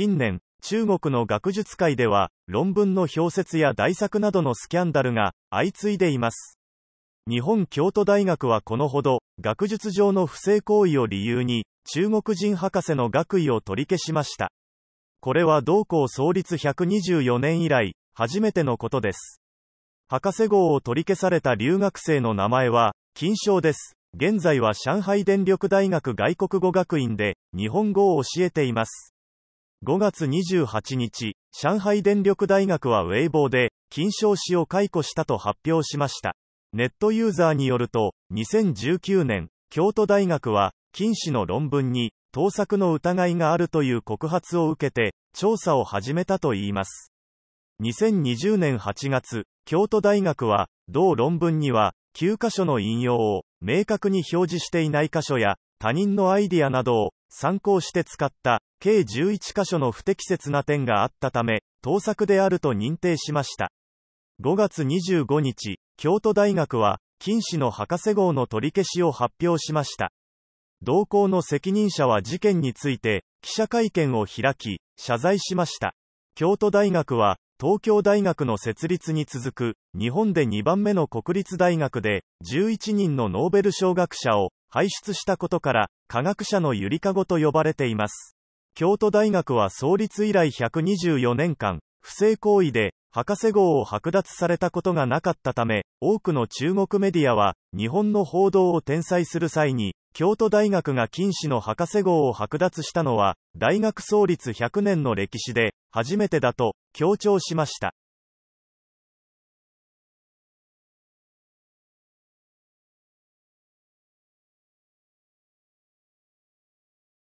近年、中国の学術界では、論文の評説や大作などのスキャンダルが相次いでいます。日本京都大学はこのほど、学術上の不正行為を理由に、中国人博士の学位を取り消しました。これは同校創立124年以来、初めてのことです。博士号を取り消された留学生の名前は、金賞です。現在は上海電力大学外国語学院で、日本語を教えています。5月28日、上海電力大学はウェイボーで、金賞紙を解雇したと発表しました。ネットユーザーによると、2019年、京都大学は、金氏の論文に、盗作の疑いがあるという告発を受けて、調査を始めたといいます。2020年8月、京都大学は、同論文には、9箇所の引用を、明確に表示していない箇所や、他人のアイディアなどを、参考して使った、計11箇所の不適切な点があったため、盗作であると認定しました。5月25日、京都大学は、金氏の博士号の取り消しを発表しました。同行の責任者は事件について、記者会見を開き、謝罪しました。京都大学は、東京大学の設立に続く、日本で2番目の国立大学で、11人のノーベル賞学者を輩出したことから、科学者のゆりかごと呼ばれています。京都大学は創立以来124年間、不正行為で、博士号を剥奪されたことがなかったため、多くの中国メディアは、日本の報道を転載する際に、京都大学が金止の博士号を剥奪したのは、大学創立100年の歴史で、初めてだと、強調しました。